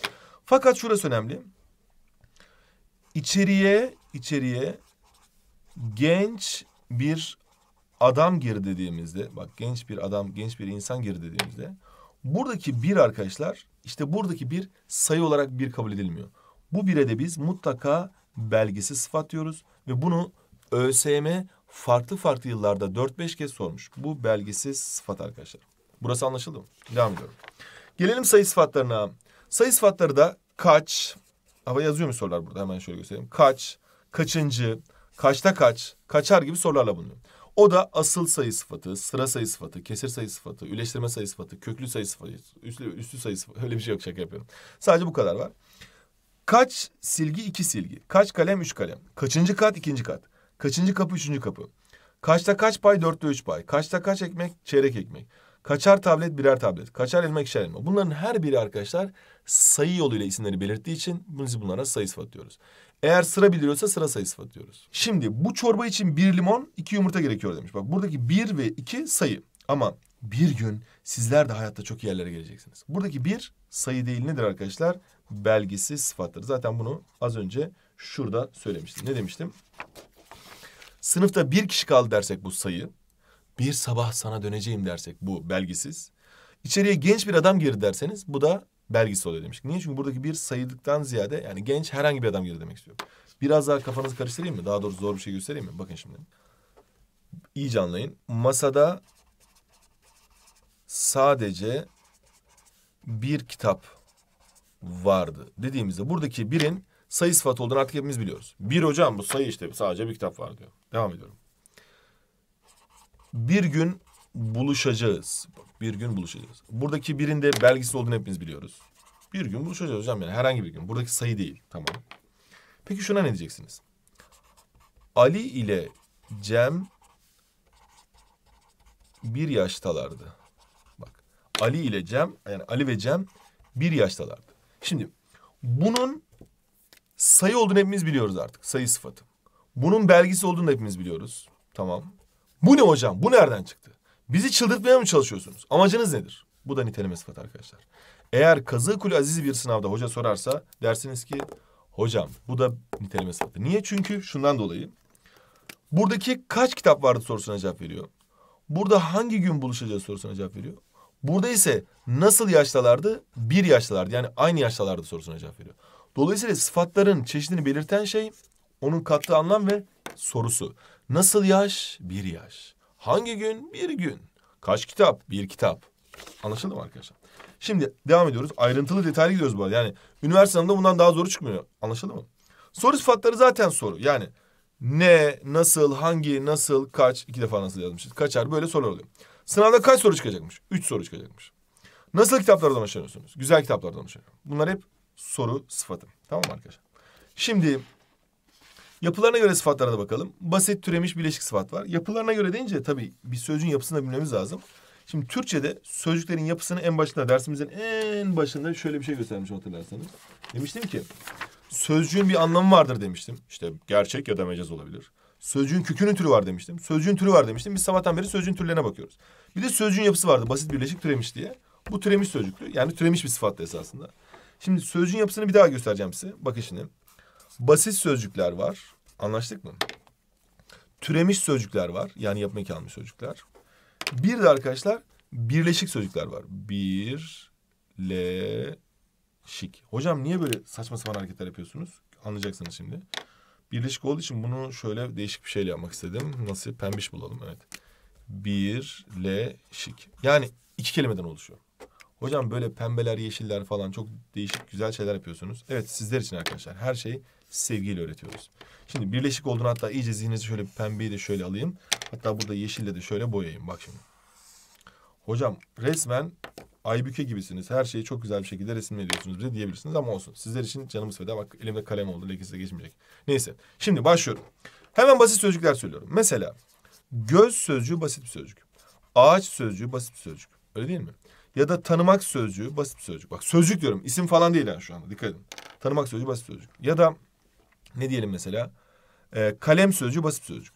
Fakat şurası önemli. İçeriye, içeriye genç bir adam gir dediğimizde, bak genç bir adam, genç bir insan gir dediğimizde buradaki bir arkadaşlar işte buradaki bir sayı olarak bir kabul edilmiyor. Bu bire de biz mutlaka belgisi sıfat diyoruz ve bunu ÖSYM farklı farklı yıllarda 4-5 kez sormuş. Bu belgisiz sıfat arkadaşlar. Burası anlaşıldı mı? Devam ediyorum. Gelelim sayı sıfatlarına. Sayı sıfatları da kaç, ama yazıyor mu sorular burada hemen şöyle göstereyim. Kaç, kaçıncı, kaçta kaç, kaçar gibi sorularla bulunuyor. O da asıl sayı sıfatı, sıra sayı sıfatı, kesir sayı sıfatı, üleştirme sayı sıfatı, köklü sayı sıfatı, üstlü, üstü sayı sıfatı. Öyle bir şey yok şaka yapıyorum. Sadece bu kadar var. Kaç silgi iki silgi. Kaç kalem üç kalem. Kaçıncı kat ikinci kat. Kaçıncı kapı üçüncü kapı. Kaçta kaç pay dörtte üç pay. Kaçta kaç ekmek çeyrek ekmek. Kaçar tablet birer tablet. Kaçar elma ikişer elma. Bunların her biri arkadaşlar sayı yoluyla isimleri belirttiği için biz bunlara sayı sıfat diyoruz. Eğer sıra biliyorsa sıra sayı sıfat diyoruz. Şimdi bu çorba için bir limon iki yumurta gerekiyor demiş. Bak buradaki bir ve iki sayı. Ama bir gün sizler de hayatta çok iyi yerlere geleceksiniz. Buradaki bir sayı değil nedir arkadaşlar? belgisi sıfattır. Zaten bunu az önce şurada söylemiştim. Ne demiştim? Sınıfta bir kişi kaldı dersek bu sayı. Bir sabah sana döneceğim dersek bu belgisiz. İçeriye genç bir adam girdi derseniz bu da belgisi oluyor demiş. Niye? Çünkü buradaki bir sayılıktan ziyade yani genç herhangi bir adam girdi demek istiyorum. Biraz daha kafanızı karıştırayım mı? Daha doğrusu zor bir şey göstereyim mi? Bakın şimdi. İyice anlayın. Masada sadece bir kitap vardı dediğimizde buradaki birin sayı sıfatı olduğunu artık hepimiz biliyoruz. Bir hocam bu sayı işte sadece bir kitap var diyor. Devam ediyorum. Bir gün buluşacağız. Bir gün buluşacağız. Buradaki birin de belgesi olduğunu hepimiz biliyoruz. Bir gün buluşacağız hocam yani herhangi bir gün. Buradaki sayı değil tamam. Peki şuna ne diyeceksiniz? Ali ile Cem bir yaştalardı. Bak Ali ile Cem yani Ali ve Cem bir yaştalardı. Şimdi bunun sayı olduğunu hepimiz biliyoruz artık. Sayı sıfatı. Bunun belgesi olduğunu da hepimiz biliyoruz. Tamam. Bu ne hocam? Bu nereden çıktı? Bizi çıldırtmaya mı çalışıyorsunuz? Amacınız nedir? Bu da niteleme sıfatı arkadaşlar. Eğer Kazıkul Aziz bir sınavda hoca sorarsa dersiniz ki hocam bu da niteleme sıfatı. Niye? Çünkü şundan dolayı. Buradaki kaç kitap vardı sorusuna cevap veriyor. Burada hangi gün buluşacağız sorusuna cevap veriyor. Burada ise nasıl yaştalardı? Bir yaştalardı. Yani aynı yaştalardı sorusuna cevap veriyor. Dolayısıyla sıfatların çeşidini belirten şey onun kattığı anlam ve sorusu. Nasıl yaş? Bir yaş. Hangi gün? Bir gün. Kaç kitap? Bir kitap. Anlaşıldı mı arkadaşlar? Şimdi devam ediyoruz. Ayrıntılı detaylı gidiyoruz bu arada. Yani üniversite sınavında bundan daha zoru çıkmıyor. Anlaşıldı mı? Soru sıfatları zaten soru. Yani ne, nasıl, hangi, nasıl, kaç. iki defa nasıl yazmışız. Kaçar böyle soru oluyor. Sınavda kaç soru çıkacakmış? Üç soru çıkacakmış. Nasıl kitaplardan hoşlanıyorsunuz? Güzel kitaplardan hoşlanıyorum. Bunlar hep soru sıfatı. Tamam mı arkadaşlar? Şimdi yapılarına göre sıfatlara da bakalım. Basit türemiş bileşik sıfat var. Yapılarına göre deyince tabii bir sözcüğün yapısını da bilmemiz lazım. Şimdi Türkçe'de sözcüklerin yapısını en başında dersimizin en başında şöyle bir şey göstermiş hatırlarsanız. Demiştim ki sözcüğün bir anlamı vardır demiştim. İşte gerçek ya da mecaz olabilir. Sözcüğün kökünün türü var demiştim. Sözcüğün türü var demiştim. Biz sabahtan beri sözcüğün türlerine bakıyoruz. Bir de sözcüğün yapısı vardı. Basit birleşik türemiş diye. Bu türemiş sözcüklü. Yani türemiş bir sıfattı esasında. Şimdi sözcüğün yapısını bir daha göstereceğim size. Bakın şimdi. Basit sözcükler var. Anlaştık mı? Türemiş sözcükler var. Yani yapma eki almış sözcükler. Bir de arkadaşlar birleşik sözcükler var. Bir, le, şik. Hocam niye böyle saçma sapan hareketler yapıyorsunuz? Anlayacaksınız şimdi. Birleşik olduğu için bunu şöyle değişik bir şeyle yapmak istedim. Nasıl? Pembiş bulalım evet. Birleşik. Yani iki kelimeden oluşuyor. Hocam böyle pembeler, yeşiller falan çok değişik güzel şeyler yapıyorsunuz. Evet sizler için arkadaşlar her şeyi sevgiyle öğretiyoruz. Şimdi birleşik olduğunu hatta iyice zihninizi şöyle pembeyi de şöyle alayım. Hatta burada yeşille de şöyle boyayayım bak şimdi. Hocam resmen Aybüke gibisiniz. Her şeyi çok güzel bir şekilde resimlediyorsunuz bize diyebilirsiniz ama olsun. Sizler için canımız feda. Bak elimde kalem oldu. Lekesi geçmeyecek. Neyse. Şimdi başlıyorum. Hemen basit sözcükler söylüyorum. Mesela göz sözcüğü basit bir sözcük. Ağaç sözcüğü basit bir sözcük. Öyle değil mi? Ya da tanımak sözcüğü basit bir sözcük. Bak sözcük diyorum. isim falan değil yani şu anda. Dikkat edin. Tanımak sözcüğü basit bir sözcük. Ya da ne diyelim mesela? E, kalem sözcüğü basit bir sözcük.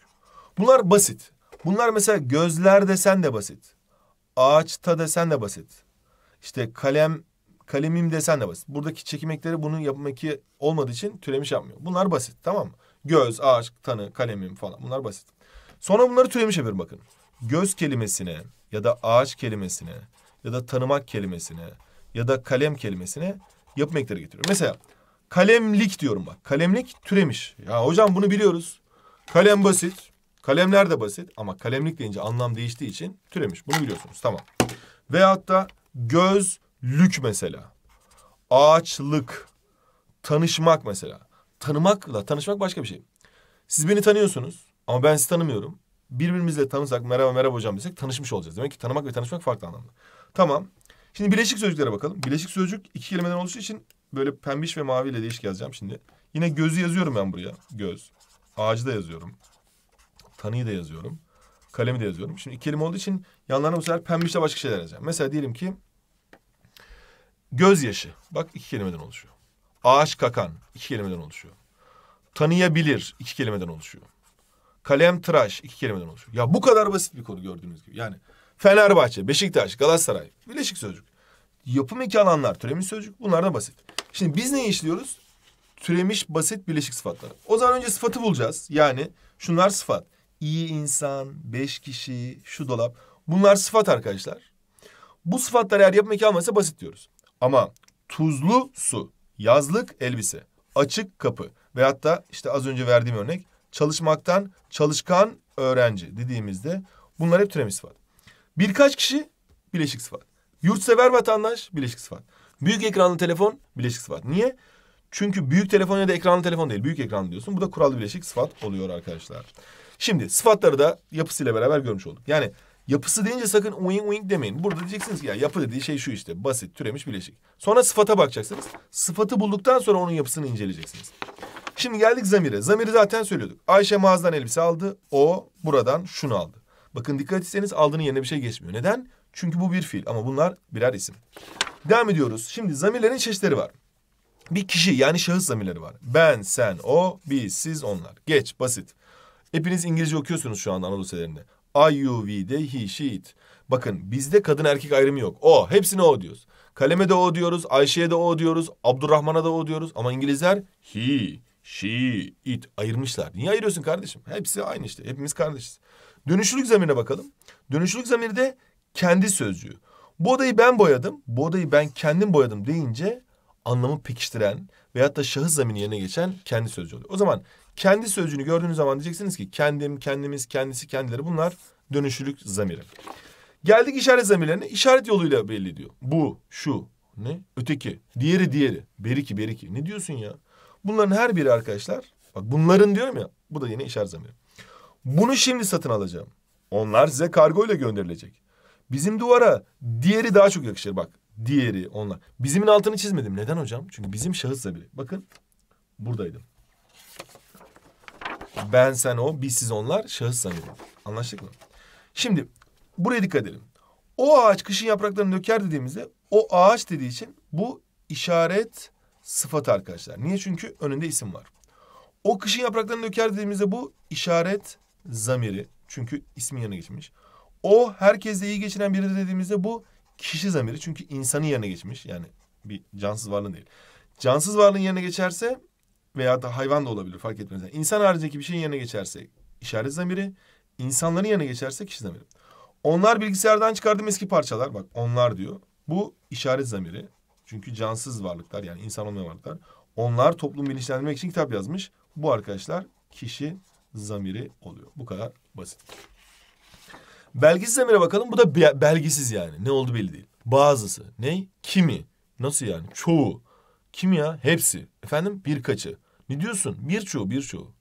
Bunlar basit. Bunlar mesela gözler desen de basit. Ağaçta desen de basit. İşte kalem kalemim desen de basit. Buradaki çekimekleri bunu yapmak olmadığı için türemiş yapmıyor. Bunlar basit tamam mı? Göz, ağaç, tanı, kalemim falan bunlar basit. Sonra bunları türemiş yapıyorum bakın. Göz kelimesine ya da ağaç kelimesine ya da tanımak kelimesine ya da kalem kelimesine yapım ekleri getiriyorum. Mesela kalemlik diyorum bak. Kalemlik türemiş. Ya hocam bunu biliyoruz. Kalem basit. Kalemler de basit ama kalemlik deyince anlam değiştiği için türemiş. Bunu biliyorsunuz tamam. Veyahut da Gözlük mesela. Ağaçlık. Tanışmak mesela. Tanımakla tanışmak başka bir şey. Siz beni tanıyorsunuz ama ben sizi tanımıyorum. Birbirimizle tanısak merhaba merhaba hocam desek tanışmış olacağız. Demek ki tanımak ve tanışmak farklı anlamda. Tamam. Şimdi bileşik sözcüklere bakalım. Bileşik sözcük iki kelimeden oluştuğu için böyle pembiş ve maviyle değişik yazacağım şimdi. Yine gözü yazıyorum ben buraya. Göz. Ağacı da yazıyorum. Tanıyı da yazıyorum. Kalemi de yazıyorum. Şimdi iki kelime olduğu için yanlarına bu sefer pembe işte başka şeyler yazacağım. Mesela diyelim ki gözyaşı. Bak iki kelimeden oluşuyor. Ağaç kakan iki kelimeden oluşuyor. Tanıyabilir iki kelimeden oluşuyor. Kalem tıraş iki kelimeden oluşuyor. Ya bu kadar basit bir konu gördüğünüz gibi. Yani Fenerbahçe, Beşiktaş, Galatasaray, Birleşik Sözcük. Yapım iki alanlar, türemiş sözcük bunlar da basit. Şimdi biz ne işliyoruz? Türemiş basit bileşik sıfatları. O zaman önce sıfatı bulacağız. Yani şunlar sıfat iyi insan, beş kişi, şu dolap. Bunlar sıfat arkadaşlar. Bu sıfatlar eğer yapım eki basit diyoruz. Ama tuzlu su, yazlık elbise, açık kapı veyahut da işte az önce verdiğim örnek çalışmaktan çalışkan öğrenci dediğimizde bunlar hep türemiş sıfat. Birkaç kişi bileşik sıfat. Yurtsever vatandaş bileşik sıfat. Büyük ekranlı telefon bileşik sıfat. Niye? Çünkü büyük telefon ya da ekranlı telefon değil. Büyük ekranlı diyorsun. Bu da kurallı bileşik sıfat oluyor arkadaşlar. Şimdi sıfatları da yapısıyla beraber görmüş olduk. Yani yapısı deyince sakın uing uing demeyin. Burada diyeceksiniz ki ya yapı dediği şey şu işte basit türemiş bileşik. Sonra sıfata bakacaksınız. Sıfatı bulduktan sonra onun yapısını inceleyeceksiniz. Şimdi geldik zamire. Zamiri zaten söylüyorduk. Ayşe mağazadan elbise aldı. O buradan şunu aldı. Bakın dikkat etseniz aldığının yerine bir şey geçmiyor. Neden? Çünkü bu bir fiil ama bunlar birer isim. Devam ediyoruz. Şimdi zamirlerin çeşitleri var. Bir kişi yani şahıs zamirleri var. Ben, sen, o, biz, siz, onlar. Geç, basit. Hepiniz İngilizce okuyorsunuz şu anda Anadolu liselerinde. I, you, we de, he, she, it. Bakın bizde kadın erkek ayrımı yok. O, hepsine o diyoruz. Kaleme de o diyoruz, Ayşe'ye de o diyoruz, Abdurrahman'a da o diyoruz. Ama İngilizler he, she, it ayırmışlar. Niye ayırıyorsun kardeşim? Hepsi aynı işte. Hepimiz kardeşiz. Dönüşlülük zamirine bakalım. Dönüşlülük zamirde kendi sözcüğü. Bu odayı ben boyadım, bu odayı ben kendim boyadım deyince anlamı pekiştiren veyahut da şahıs zamini yerine geçen kendi sözcüğü oluyor. O zaman kendi sözcüğünü gördüğünüz zaman diyeceksiniz ki kendim, kendimiz, kendisi, kendileri bunlar dönüşülük zamiri. Geldik işaret zamirlerine işaret yoluyla belli diyor. Bu, şu, ne? Öteki, diğeri, diğeri, beriki, beriki. Ne diyorsun ya? Bunların her biri arkadaşlar, bak bunların diyorum ya, bu da yine işaret zamiri. Bunu şimdi satın alacağım. Onlar size kargoyla gönderilecek. Bizim duvara diğeri daha çok yakışır bak. Diğeri onlar. Bizimin altını çizmedim. Neden hocam? Çünkü bizim şahıs zamiri. Bakın buradaydım. Ben sen o, biz siz onlar, şahıs zamiri. Anlaştık mı? Şimdi buraya dikkat edelim. O ağaç kışın yapraklarını döker dediğimizde o ağaç dediği için bu işaret sıfatı arkadaşlar. Niye? Çünkü önünde isim var. O kışın yapraklarını döker dediğimizde bu işaret zamiri. Çünkü ismin yanına geçmiş. O herkesle iyi geçinen biri dediğimizde bu kişi zamiri. Çünkü insanın yerine geçmiş. Yani bir cansız varlığın değil. Cansız varlığın yerine geçerse veya da hayvan da olabilir fark etmez. Yani insan haricindeki bir şeyin yerine geçerse işaret zamiri, insanların yerine geçerse kişi zamiri. Onlar bilgisayardan çıkardığım eski parçalar bak onlar diyor. Bu işaret zamiri. Çünkü cansız varlıklar yani insan olmayan varlıklar. Onlar toplum bilinçlendirmek için kitap yazmış. Bu arkadaşlar kişi zamiri oluyor. Bu kadar basit. Belgisiz zamire bakalım. Bu da belgisiz yani. Ne oldu belli değil. Bazısı. Ney? Kimi? Nasıl yani? Çoğu. Kim ya? Hepsi. Efendim birkaçı. Ne diyorsun? Birçoğu birçoğu.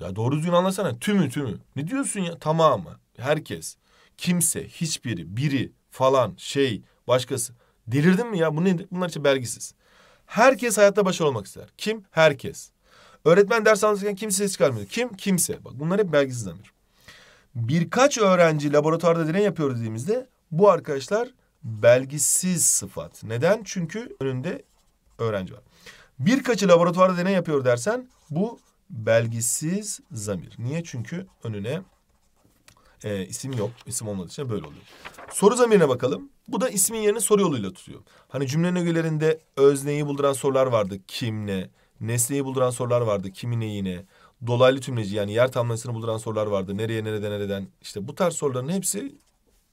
Ya doğru düzgün anlasana. Tümü tümü. Ne diyorsun ya? Tamamı. Herkes. Kimse. Hiçbiri. Biri. Falan. Şey. Başkası. Delirdin mi ya? Bu nedir? Bunlar için belgisiz. Herkes hayatta başarılı olmak ister. Kim? Herkes. Öğretmen ders anlatırken kimse ses çıkarmıyor. Kim? Kimse. Bak bunlar hep belgisiz amir. Birkaç öğrenci laboratuvarda deney yapıyor dediğimizde bu arkadaşlar belgisiz sıfat. Neden? Çünkü önünde öğrenci var. Birkaçı laboratuvarda deney yapıyor dersen bu belgisiz zamir. Niye? Çünkü önüne e, isim yok. İsim olmadığı için böyle oluyor. Soru zamirine bakalım. Bu da ismin yerini soru yoluyla tutuyor. Hani cümlenin ögelerinde özneyi bulduran sorular vardı. Kim ne? Nesneyi bulduran sorular vardı. Kimi neyine? Dolaylı tümleci yani yer tamlamasını bulduran sorular vardı. Nereye, nereden, nereden? İşte bu tarz soruların hepsi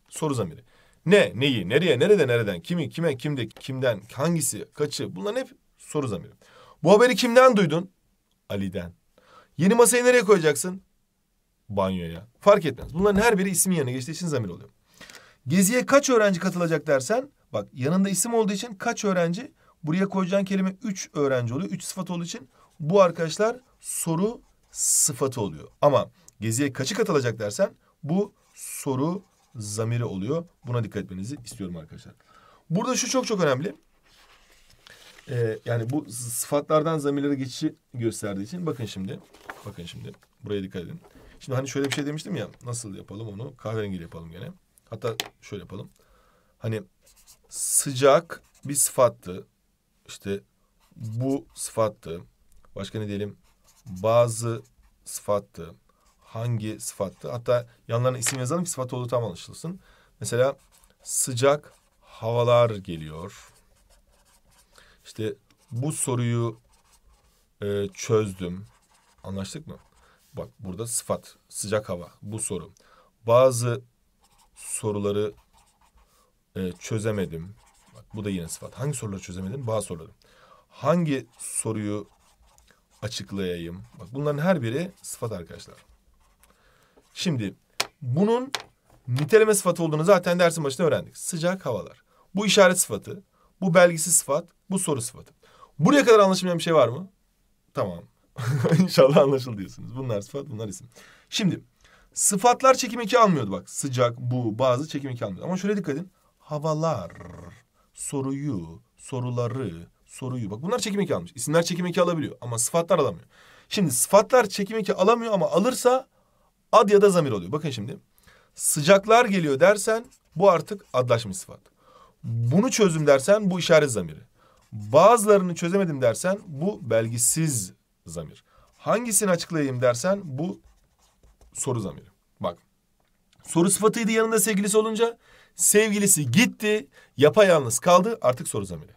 soru zamiri. Ne, neyi, nereye, nereden nereden, kimi, kime, kimde, kimden, hangisi, kaçı bunların hep Soru zamiri. Bu haberi kimden duydun? Ali'den. Yeni masayı nereye koyacaksın? Banyoya. Fark etmez. Bunların her biri ismin yanına geçtiği için zamir oluyor. Geziye kaç öğrenci katılacak dersen... Bak yanında isim olduğu için kaç öğrenci? Buraya koyacağın kelime üç öğrenci oluyor. Üç sıfat olduğu için bu arkadaşlar soru sıfatı oluyor. Ama geziye kaçı katılacak dersen bu soru zamiri oluyor. Buna dikkat etmenizi istiyorum arkadaşlar. Burada şu çok çok önemli e, yani bu sıfatlardan zamirlere geçişi gösterdiği için bakın şimdi. Bakın şimdi. Buraya dikkat edin. Şimdi hani şöyle bir şey demiştim ya. Nasıl yapalım onu? Kahverengiyle yapalım gene. Hatta şöyle yapalım. Hani sıcak bir sıfattı. İşte bu sıfattı. Başka ne diyelim? Bazı sıfattı. Hangi sıfattı? Hatta yanlarına isim yazalım ki sıfat olduğu tam anlaşılsın. Mesela sıcak havalar geliyor. İşte bu soruyu e, çözdüm. Anlaştık mı? Bak burada sıfat, sıcak hava bu soru. Bazı soruları e, çözemedim. Bak bu da yine sıfat. Hangi soruları çözemedim? Bazı soruları. Hangi soruyu açıklayayım? Bak bunların her biri sıfat arkadaşlar. Şimdi bunun niteleme sıfatı olduğunu zaten dersin başında öğrendik. Sıcak havalar. Bu işaret sıfatı bu belgisi sıfat, bu soru sıfatı. Buraya kadar anlaşılmayan bir şey var mı? Tamam. [LAUGHS] İnşallah anlaşıldıyorsunuz. Bunlar sıfat, bunlar isim. Şimdi sıfatlar çekim iki almıyordu bak. Sıcak, bu, bazı çekim iki almıyordu. Ama şöyle dikkat edin. Havalar, soruyu, soruları, soruyu. Bak bunlar çekim iki almış. İsimler çekim iki alabiliyor ama sıfatlar alamıyor. Şimdi sıfatlar çekim iki alamıyor ama alırsa ad ya da zamir oluyor. Bakın şimdi. Sıcaklar geliyor dersen bu artık adlaşmış sıfat. Bunu çözüm dersen bu işaret zamiri. Bazılarını çözemedim dersen bu belgisiz zamir. Hangisini açıklayayım dersen bu soru zamiri. Bak soru sıfatıydı yanında sevgilisi olunca sevgilisi gitti yapayalnız kaldı artık soru zamiri.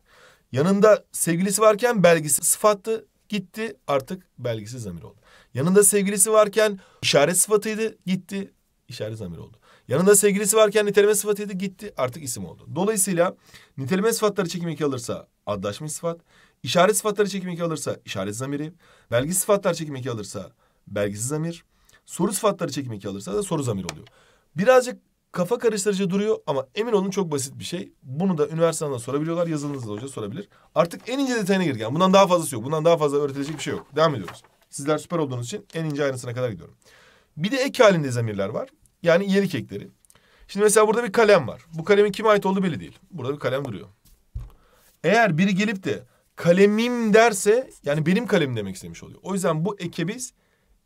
Yanında sevgilisi varken belgisi sıfattı gitti artık belgisiz zamir oldu. Yanında sevgilisi varken işaret sıfatıydı gitti işaret zamir oldu. Yanında sevgilisi varken niteleme sıfatıydı gitti artık isim oldu. Dolayısıyla niteleme sıfatları çekim alırsa adlaşmış sıfat. işaret sıfatları çekim alırsa işaret zamiri. Belgi sıfatları çekim alırsa belgisiz zamir. Soru sıfatları çekim alırsa da soru zamiri oluyor. Birazcık kafa karıştırıcı duruyor ama emin olun çok basit bir şey. Bunu da üniversiteden sorabiliyorlar. Yazılınızda hoca sorabilir. Artık en ince detayına girdik. Yani bundan daha fazlası yok. Bundan daha fazla öğretilecek bir şey yok. Devam ediyoruz. Sizler süper olduğunuz için en ince ayrıntısına kadar gidiyorum. Bir de ek halinde zamirler var. Yani iyelik ekleri. Şimdi mesela burada bir kalem var. Bu kalemin kime ait olduğu belli değil. Burada bir kalem duruyor. Eğer biri gelip de kalemim derse yani benim kalemim demek istemiş oluyor. O yüzden bu eke biz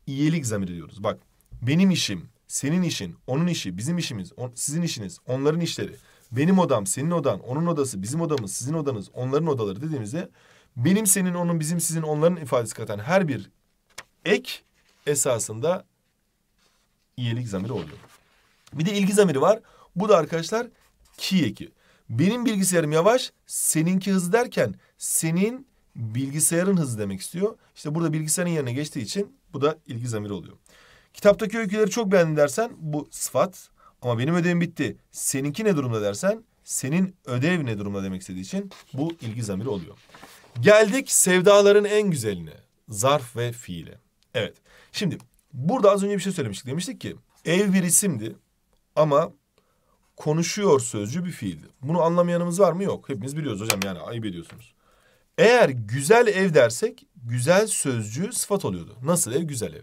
iyilik zamiri diyoruz. Bak benim işim, senin işin, onun işi, bizim işimiz, on, sizin işiniz, onların işleri. Benim odam, senin odan, onun odası, bizim odamız, sizin odanız, onların odaları dediğimizde benim, senin, onun, bizim, sizin, onların ifadesi katan her bir ek esasında iyilik zamiri oluyor. Bir de ilgi zamiri var. Bu da arkadaşlar ki eki. Benim bilgisayarım yavaş, seninki hızlı derken senin bilgisayarın hızı demek istiyor. İşte burada bilgisayarın yerine geçtiği için bu da ilgi zamiri oluyor. Kitaptaki öyküleri çok beğendim dersen bu sıfat. Ama benim ödevim bitti. Seninki ne durumda dersen senin ödev ne durumda demek istediği için bu ilgi zamiri oluyor. Geldik sevdaların en güzeline. Zarf ve fiile. Evet. Şimdi burada az önce bir şey söylemiştik. Demiştik ki ev bir isimdi. Ama konuşuyor sözcü bir fiildi. Bunu anlamayanımız var mı? Yok. Hepimiz biliyoruz hocam yani ayıp ediyorsunuz. Eğer güzel ev dersek güzel sözcü sıfat oluyordu. Nasıl ev? Güzel ev.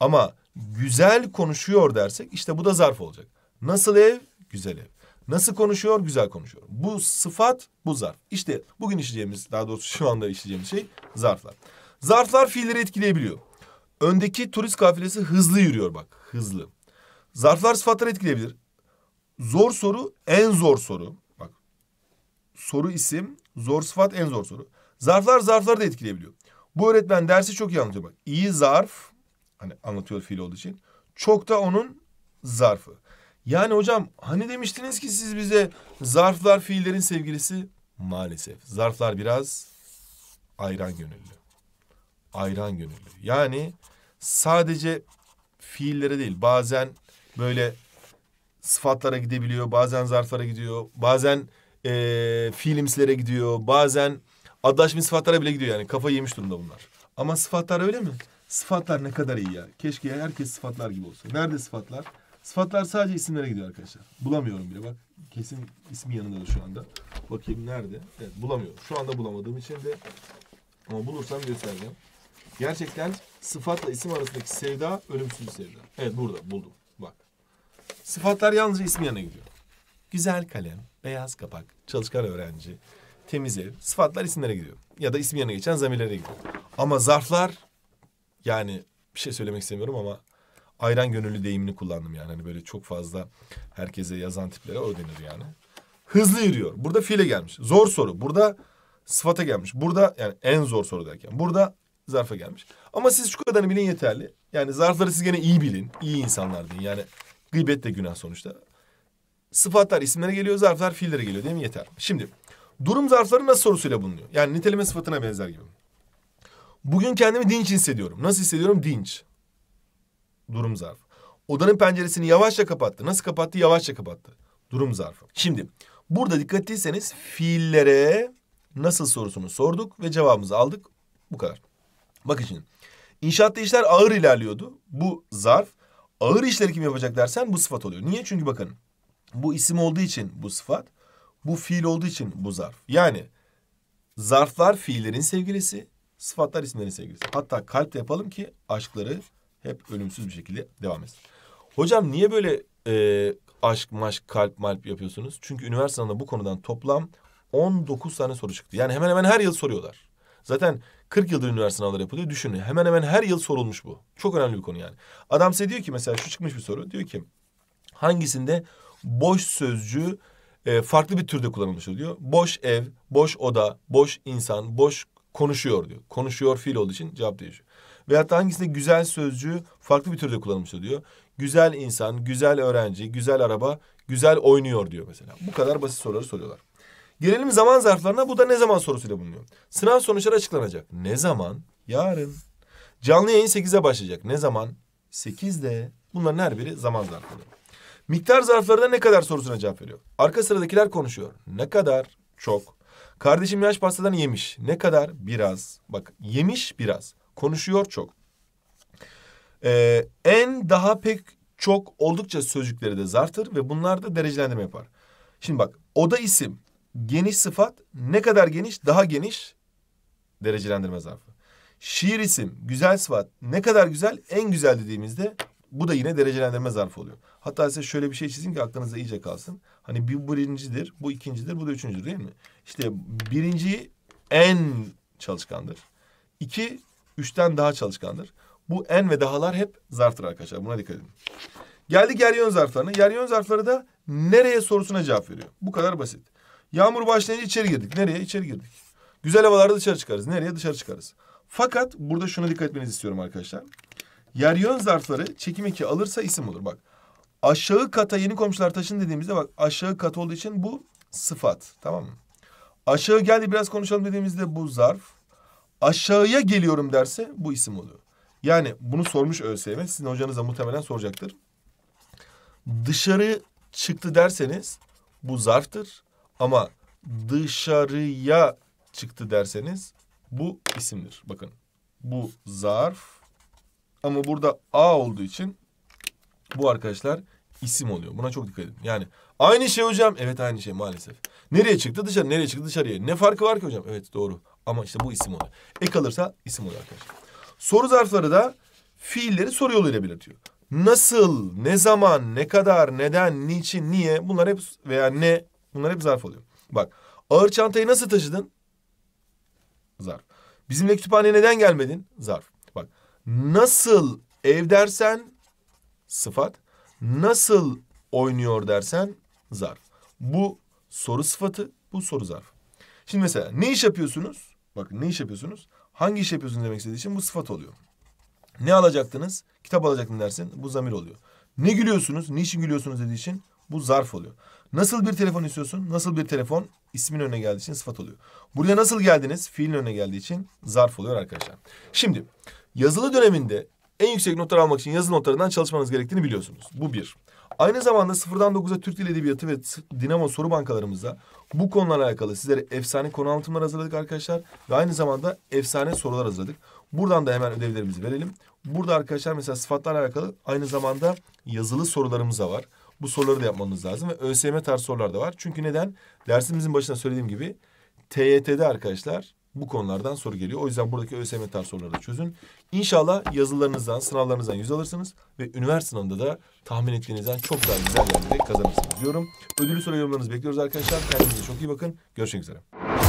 Ama güzel konuşuyor dersek işte bu da zarf olacak. Nasıl ev? Güzel ev. Nasıl konuşuyor? Güzel konuşuyor. Bu sıfat, bu zarf. İşte bugün işleyeceğimiz, daha doğrusu şu anda işleyeceğimiz şey zarflar. Zarflar fiilleri etkileyebiliyor. Öndeki turist kafilesi hızlı yürüyor bak. Hızlı. Zarflar sıfatları etkileyebilir. Zor soru en zor soru. Bak. Soru isim, zor sıfat en zor soru. Zarflar zarfları da etkileyebiliyor. Bu öğretmen dersi çok iyi anlatıyor. Bak iyi zarf hani anlatıyor fiil olduğu için. Çok da onun zarfı. Yani hocam hani demiştiniz ki siz bize zarflar fiillerin sevgilisi maalesef. Zarflar biraz ayran gönüllü. Ayran gönüllü. Yani sadece fiillere değil bazen böyle sıfatlara gidebiliyor, bazen zarflara gidiyor, bazen e, filmslere gidiyor, bazen adlaşmış sıfatlara bile gidiyor yani. Kafa yemiş durumda bunlar. Ama sıfatlar öyle mi? Sıfatlar ne kadar iyi ya. Keşke herkes sıfatlar gibi olsa. Nerede sıfatlar? Sıfatlar sadece isimlere gidiyor arkadaşlar. Bulamıyorum bile bak. Kesin ismi yanında da şu anda. Bakayım nerede? Evet bulamıyorum. Şu anda bulamadığım için de ama bulursam göstereceğim. Gerçekten sıfatla isim arasındaki sevda ölümsüz bir sevda. Evet burada buldum. Sıfatlar yalnızca isim yanına gidiyor. Güzel kalem, beyaz kapak, çalışkan öğrenci, temiz ev. Sıfatlar isimlere gidiyor. Ya da isim yanına geçen zamirlere gidiyor. Ama zarflar yani bir şey söylemek istemiyorum ama ayran gönüllü deyimini kullandım yani. Hani böyle çok fazla herkese yazan tiplere o denir yani. Hızlı yürüyor. Burada fiile gelmiş. Zor soru. Burada sıfata gelmiş. Burada yani en zor soru derken. Burada zarfa gelmiş. Ama siz şu kadarını bilin yeterli. Yani zarfları siz gene iyi bilin. iyi insanlar deyin. Yani Gıybet de günah sonuçta. Sıfatlar isimlere geliyor, zarflar fiillere geliyor değil mi? Yeter. Şimdi durum zarfları nasıl sorusuyla bulunuyor? Yani niteleme sıfatına benzer gibi. Bugün kendimi dinç hissediyorum. Nasıl hissediyorum? Dinç. Durum zarf. Odanın penceresini yavaşça kapattı. Nasıl kapattı? Yavaşça kapattı. Durum zarfı. Şimdi burada dikkatliyseniz fiillere nasıl sorusunu sorduk ve cevabımızı aldık. Bu kadar. Bakın şimdi. İnşaatta işler ağır ilerliyordu. Bu zarf Ağır işleri kim yapacak dersen bu sıfat oluyor. Niye? Çünkü bakın bu isim olduğu için bu sıfat, bu fiil olduğu için bu zarf. Yani zarflar fiillerin sevgilisi, sıfatlar isimlerin sevgilisi. Hatta kalp de yapalım ki aşkları hep ölümsüz bir şekilde devam etsin. Hocam niye böyle e, aşk maşk kalp malp yapıyorsunuz? Çünkü üniversitede bu konudan toplam 19 tane soru çıktı. Yani hemen hemen her yıl soruyorlar. Zaten 40 yıldır üniversite sınavları yapılıyor. Düşünün hemen hemen her yıl sorulmuş bu. Çok önemli bir konu yani. Adam size diyor ki mesela şu çıkmış bir soru. Diyor ki hangisinde boş sözcü e, farklı bir türde kullanılmıştır diyor. Boş ev, boş oda, boş insan, boş konuşuyor diyor. Konuşuyor fiil olduğu için cevap değişiyor. Veyahut da hangisinde güzel sözcü farklı bir türde kullanılmıştır diyor. Güzel insan, güzel öğrenci, güzel araba, güzel oynuyor diyor mesela. Bu kadar basit soruları soruyorlar. Gelelim zaman zarflarına. Bu da ne zaman sorusuyla bulunuyor. Sınav sonuçları açıklanacak. Ne zaman? Yarın. Canlı yayın 8'e başlayacak. Ne zaman? 8'de. Bunların her biri zaman zarfları. Miktar zarflarında ne kadar sorusuna cevap veriyor. Arka sıradakiler konuşuyor. Ne kadar? Çok. Kardeşim yaş pastadan yemiş. Ne kadar? Biraz. Bak yemiş biraz. Konuşuyor çok. Ee, en daha pek çok oldukça sözcükleri de zartır ve bunlar da derecelendirme yapar. Şimdi bak oda isim, Geniş sıfat ne kadar geniş? Daha geniş derecelendirme zarfı. Şiir isim, güzel sıfat ne kadar güzel? En güzel dediğimizde bu da yine derecelendirme zarfı oluyor. Hatta size şöyle bir şey çizeyim ki aklınıza iyice kalsın. Hani bu birincidir, bu ikincidir, bu da üçüncüdür değil mi? İşte birinci en çalışkandır. İki, üçten daha çalışkandır. Bu en ve dahalar hep zarftır arkadaşlar. Buna dikkat edin. Geldik yer yön zarflarına. Yer yön zarfları da nereye sorusuna cevap veriyor. Bu kadar basit. Yağmur başlayınca içeri girdik. Nereye? İçeri girdik. Güzel havalarda dışarı çıkarız. Nereye? Dışarı çıkarız. Fakat burada şuna dikkat etmenizi istiyorum arkadaşlar. Yer yön zarfları çekim eki alırsa isim olur. Bak aşağı kata yeni komşular taşın dediğimizde bak aşağı kat olduğu için bu sıfat. Tamam mı? Aşağı geldi biraz konuşalım dediğimizde bu zarf. Aşağıya geliyorum derse bu isim oluyor. Yani bunu sormuş ÖSYM. Sizin hocanız da muhtemelen soracaktır. Dışarı çıktı derseniz bu zarftır. Ama dışarıya çıktı derseniz bu isimdir. Bakın bu zarf ama burada A olduğu için bu arkadaşlar isim oluyor. Buna çok dikkat edin. Yani aynı şey hocam. Evet aynı şey maalesef. Nereye çıktı dışarı nereye çıktı dışarıya. Ne farkı var ki hocam? Evet doğru. Ama işte bu isim oluyor. Ek alırsa isim oluyor arkadaşlar. Soru zarfları da fiilleri soru yoluyla belirtiyor. Nasıl, ne zaman, ne kadar, neden, niçin, niye bunlar hep veya ne Bunlar hep zarf oluyor. Bak ağır çantayı nasıl taşıdın? Zarf. Bizimle kütüphaneye neden gelmedin? Zarf. Bak nasıl ev dersen sıfat. Nasıl oynuyor dersen zarf. Bu soru sıfatı, bu soru zarf. Şimdi mesela ne iş yapıyorsunuz? Bakın ne iş yapıyorsunuz? Hangi iş yapıyorsunuz demek istediği için bu sıfat oluyor. Ne alacaktınız? Kitap alacaktın dersin. Bu zamir oluyor. Ne gülüyorsunuz? Niçin gülüyorsunuz dediği için bu zarf oluyor. Nasıl bir telefon istiyorsun? Nasıl bir telefon? İsmin önüne geldiği için sıfat oluyor. Buraya nasıl geldiniz? Fiilin önüne geldiği için zarf oluyor arkadaşlar. Şimdi yazılı döneminde en yüksek notlar almak için yazılı notlarından çalışmanız gerektiğini biliyorsunuz. Bu bir. Aynı zamanda sıfırdan dokuza Türk Dil Edebiyatı ve Dinamo soru bankalarımızda bu konularla alakalı sizlere efsane konu anlatımları hazırladık arkadaşlar. Ve aynı zamanda efsane sorular hazırladık. Buradan da hemen ödevlerimizi verelim. Burada arkadaşlar mesela sıfatlarla alakalı aynı zamanda yazılı sorularımız da var bu soruları da yapmanız lazım. Ve ÖSYM tarzı sorular da var. Çünkü neden? Dersimizin başında söylediğim gibi TYT'de arkadaşlar bu konulardan soru geliyor. O yüzden buradaki ÖSYM tarzı soruları da çözün. İnşallah yazılarınızdan, sınavlarınızdan yüz alırsınız ve üniversite sınavında da tahmin ettiğinizden çok daha güzel yerlere kazanırsınız diyorum. Ödülü soru yorumlarınızı bekliyoruz arkadaşlar. Kendinize çok iyi bakın. Görüşmek üzere.